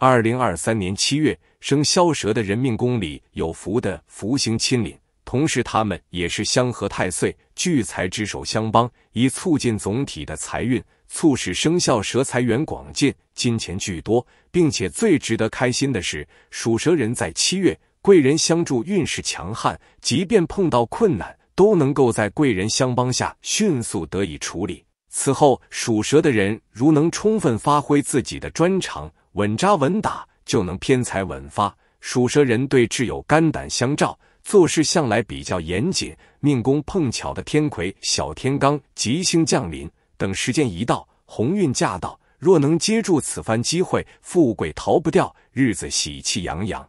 二零二三年七月，生肖蛇的人命宫里有福的福星亲临，同时他们也是相合太岁聚财之手相帮，以促进总体的财运，促使生肖蛇财源广进，金钱巨多，并且最值得开心的是，属蛇人在七月贵人相助，运势强悍，即便碰到困难，都能够在贵人相帮下迅速得以处理。此后，属蛇的人如能充分发挥自己的专长。稳扎稳打就能偏财稳发。属蛇人对挚友肝胆相照，做事向来比较严谨。命宫碰巧的天魁、小天罡吉星降临，等时间一到，鸿运驾到。若能接住此番机会，富贵逃不掉，日子喜气洋洋。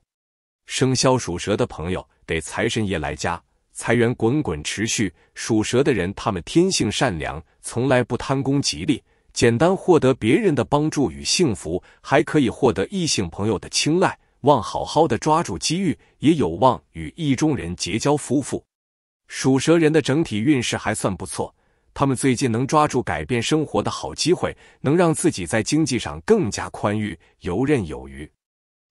生肖属蛇的朋友，得财神爷来家，财源滚滚持续。属蛇的人，他们天性善良，从来不贪功吉利。简单获得别人的帮助与幸福，还可以获得异性朋友的青睐。望好好的抓住机遇，也有望与意中人结交夫妇。属蛇人的整体运势还算不错，他们最近能抓住改变生活的好机会，能让自己在经济上更加宽裕，游刃有余。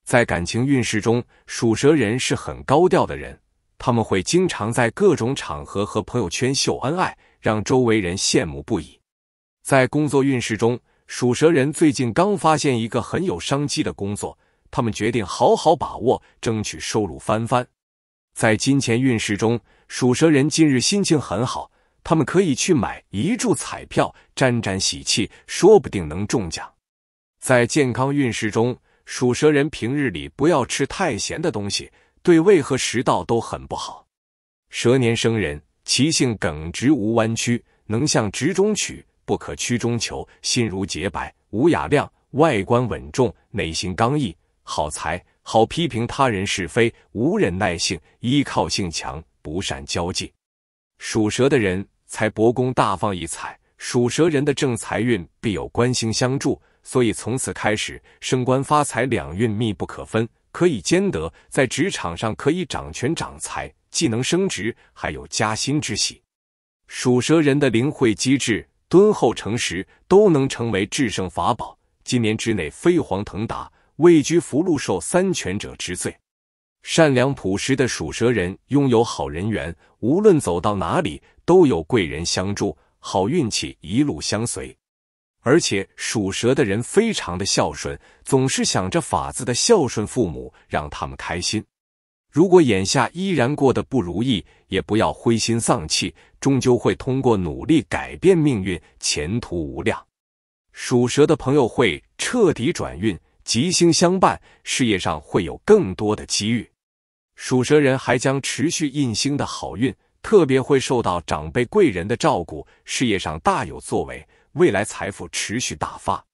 在感情运势中，属蛇人是很高调的人，他们会经常在各种场合和朋友圈秀恩爱，让周围人羡慕不已。在工作运势中，属蛇人最近刚发现一个很有商机的工作，他们决定好好把握，争取收入翻番。在金钱运势中，属蛇人今日心情很好，他们可以去买一注彩票，沾沾喜气，说不定能中奖。在健康运势中，属蛇人平日里不要吃太咸的东西，对胃和食道都很不好。蛇年生人，其性耿直无弯曲，能向直中取。不可屈中求，心如洁白，无雅量，外观稳重，内心刚毅，好财，好批评他人是非，无忍耐性，依靠性强，不善交际。属蛇的人才博公大放异彩，属蛇人的正财运必有官星相助，所以从此开始升官发财两运密不可分，可以兼得。在职场上可以掌权掌财，既能升职，还有加薪之喜。属蛇人的灵慧机智。敦厚诚实都能成为制胜法宝，今年之内飞黄腾达，位居福禄寿三全者之最。善良朴实的属蛇人拥有好人缘，无论走到哪里都有贵人相助，好运气一路相随。而且属蛇的人非常的孝顺，总是想着法子的孝顺父母，让他们开心。如果眼下依然过得不如意，也不要灰心丧气，终究会通过努力改变命运，前途无量。属蛇的朋友会彻底转运，吉星相伴，事业上会有更多的机遇。属蛇人还将持续印星的好运，特别会受到长辈贵人的照顾，事业上大有作为，未来财富持续大发。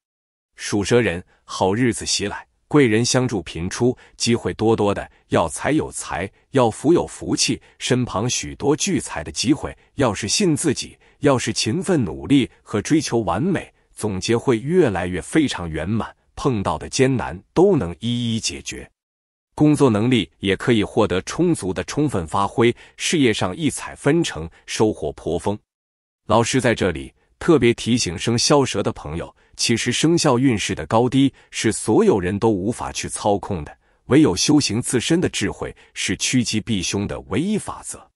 属蛇人好日子袭来。贵人相助频出，机会多多的，要财有财，要福有福气，身旁许多聚财的机会。要是信自己，要是勤奋努力和追求完美，总结会越来越非常圆满，碰到的艰难都能一一解决，工作能力也可以获得充足的充分发挥，事业上异彩纷呈，收获颇丰。老师在这里特别提醒生肖蛇的朋友。其实生肖运势的高低是所有人都无法去操控的，唯有修行自身的智慧是趋吉避凶的唯一法则。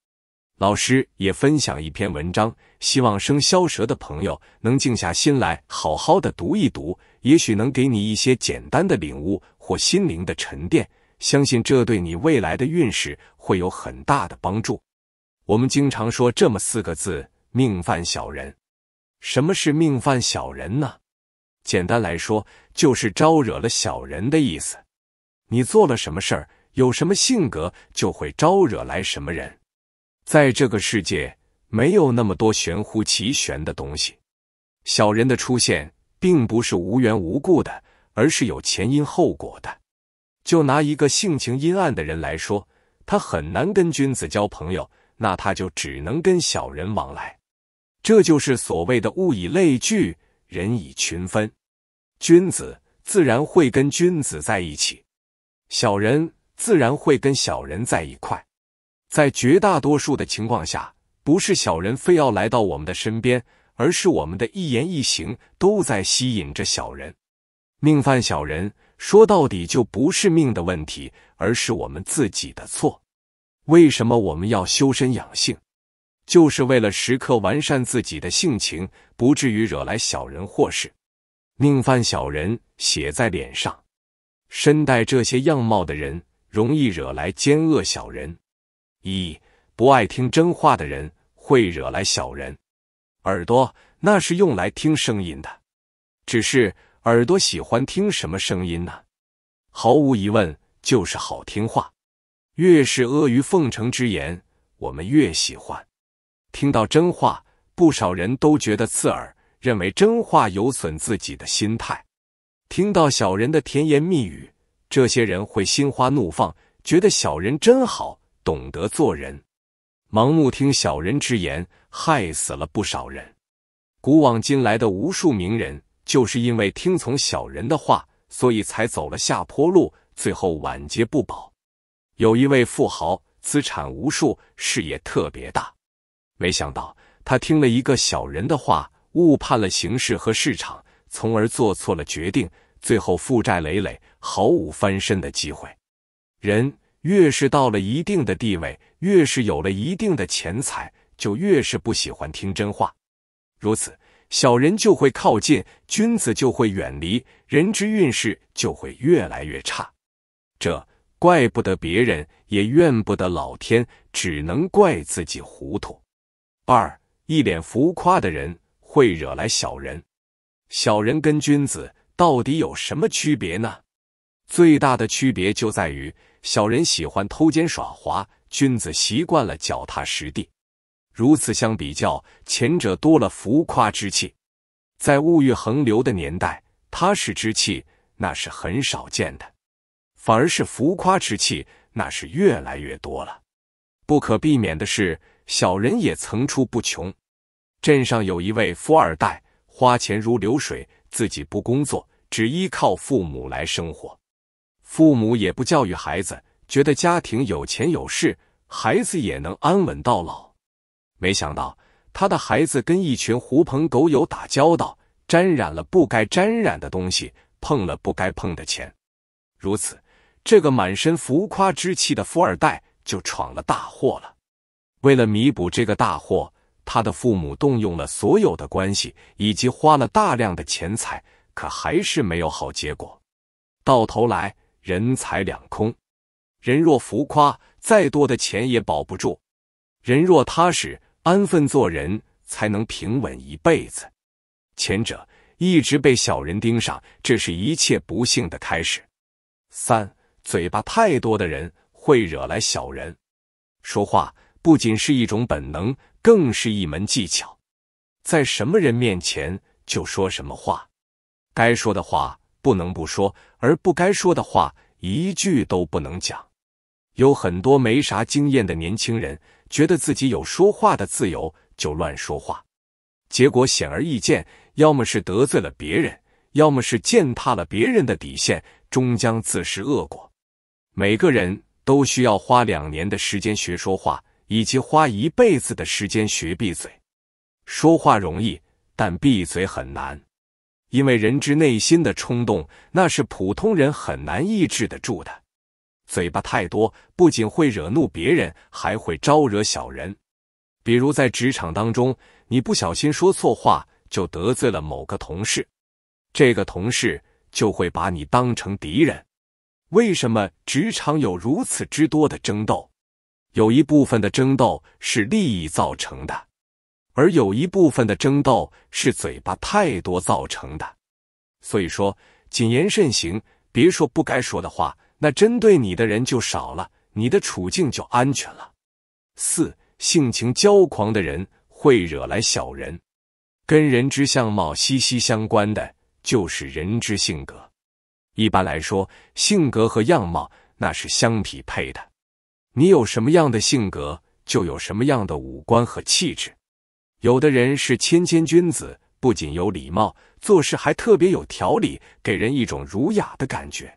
老师也分享一篇文章，希望生肖蛇的朋友能静下心来好好的读一读，也许能给你一些简单的领悟或心灵的沉淀。相信这对你未来的运势会有很大的帮助。我们经常说这么四个字：命犯小人。什么是命犯小人呢？简单来说，就是招惹了小人的意思。你做了什么事儿，有什么性格，就会招惹来什么人。在这个世界，没有那么多玄乎其玄的东西。小人的出现，并不是无缘无故的，而是有前因后果的。就拿一个性情阴暗的人来说，他很难跟君子交朋友，那他就只能跟小人往来。这就是所谓的“物以类聚，人以群分”。君子自然会跟君子在一起，小人自然会跟小人在一块。在绝大多数的情况下，不是小人非要来到我们的身边，而是我们的一言一行都在吸引着小人。命犯小人，说到底就不是命的问题，而是我们自己的错。为什么我们要修身养性？就是为了时刻完善自己的性情，不至于惹来小人祸事。命犯小人，写在脸上。身带这些样貌的人，容易惹来奸恶小人。一不爱听真话的人，会惹来小人。耳朵那是用来听声音的，只是耳朵喜欢听什么声音呢？毫无疑问，就是好听话。越是阿谀奉承之言，我们越喜欢。听到真话，不少人都觉得刺耳。认为真话有损自己的心态，听到小人的甜言蜜语，这些人会心花怒放，觉得小人真好，懂得做人。盲目听小人之言，害死了不少人。古往今来的无数名人，就是因为听从小人的话，所以才走了下坡路，最后晚节不保。有一位富豪，资产无数，事业特别大，没想到他听了一个小人的话。误判了形势和市场，从而做错了决定，最后负债累累，毫无翻身的机会。人越是到了一定的地位，越是有了一定的钱财，就越是不喜欢听真话。如此，小人就会靠近，君子就会远离，人之运势就会越来越差。这怪不得别人，也怨不得老天，只能怪自己糊涂。二，一脸浮夸的人。会惹来小人。小人跟君子到底有什么区别呢？最大的区别就在于，小人喜欢偷奸耍滑，君子习惯了脚踏实地。如此相比较，前者多了浮夸之气。在物欲横流的年代，踏实之气那是很少见的，反而是浮夸之气那是越来越多了。不可避免的是，小人也层出不穷。镇上有一位富二代，花钱如流水，自己不工作，只依靠父母来生活。父母也不教育孩子，觉得家庭有钱有势，孩子也能安稳到老。没想到他的孩子跟一群狐朋狗友打交道，沾染了不该沾染的东西，碰了不该碰的钱。如此，这个满身浮夸之气的富二代就闯了大祸了。为了弥补这个大祸，他的父母动用了所有的关系，以及花了大量的钱财，可还是没有好结果，到头来人财两空。人若浮夸，再多的钱也保不住；人若踏实，安分做人，才能平稳一辈子。前者一直被小人盯上，这是一切不幸的开始。三嘴巴太多的人会惹来小人，说话。不仅是一种本能，更是一门技巧。在什么人面前就说什么话，该说的话不能不说，而不该说的话一句都不能讲。有很多没啥经验的年轻人，觉得自己有说话的自由，就乱说话，结果显而易见，要么是得罪了别人，要么是践踏了别人的底线，终将自食恶果。每个人都需要花两年的时间学说话。以及花一辈子的时间学闭嘴，说话容易，但闭嘴很难，因为人之内心的冲动，那是普通人很难抑制得住的。嘴巴太多，不仅会惹怒别人，还会招惹小人。比如在职场当中，你不小心说错话，就得罪了某个同事，这个同事就会把你当成敌人。为什么职场有如此之多的争斗？有一部分的争斗是利益造成的，而有一部分的争斗是嘴巴太多造成的。所以说，谨言慎行，别说不该说的话，那针对你的人就少了，你的处境就安全了。四，性情骄狂的人会惹来小人。跟人之相貌息息相关的就是人之性格。一般来说，性格和样貌那是相匹配的。你有什么样的性格，就有什么样的五官和气质。有的人是谦谦君子，不仅有礼貌，做事还特别有条理，给人一种儒雅的感觉。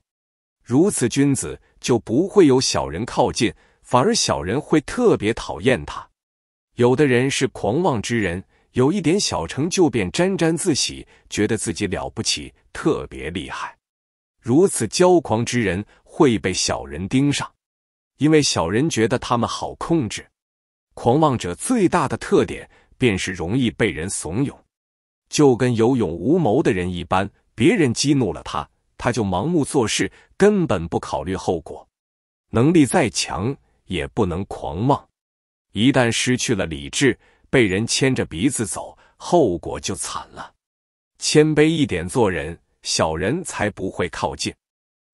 如此君子，就不会有小人靠近，反而小人会特别讨厌他。有的人是狂妄之人，有一点小成就便沾沾自喜，觉得自己了不起，特别厉害。如此骄狂之人，会被小人盯上。因为小人觉得他们好控制，狂妄者最大的特点便是容易被人怂恿，就跟有勇无谋的人一般，别人激怒了他，他就盲目做事，根本不考虑后果。能力再强也不能狂妄，一旦失去了理智，被人牵着鼻子走，后果就惨了。谦卑一点做人，小人才不会靠近，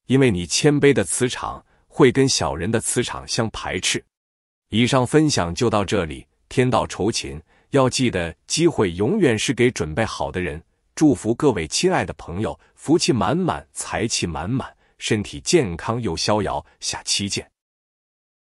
因为你谦卑的磁场。会跟小人的磁场相排斥。以上分享就到这里。天道酬勤，要记得机会永远是给准备好的人。祝福各位亲爱的朋友，福气满满，财气满满，身体健康又逍遥。下期见。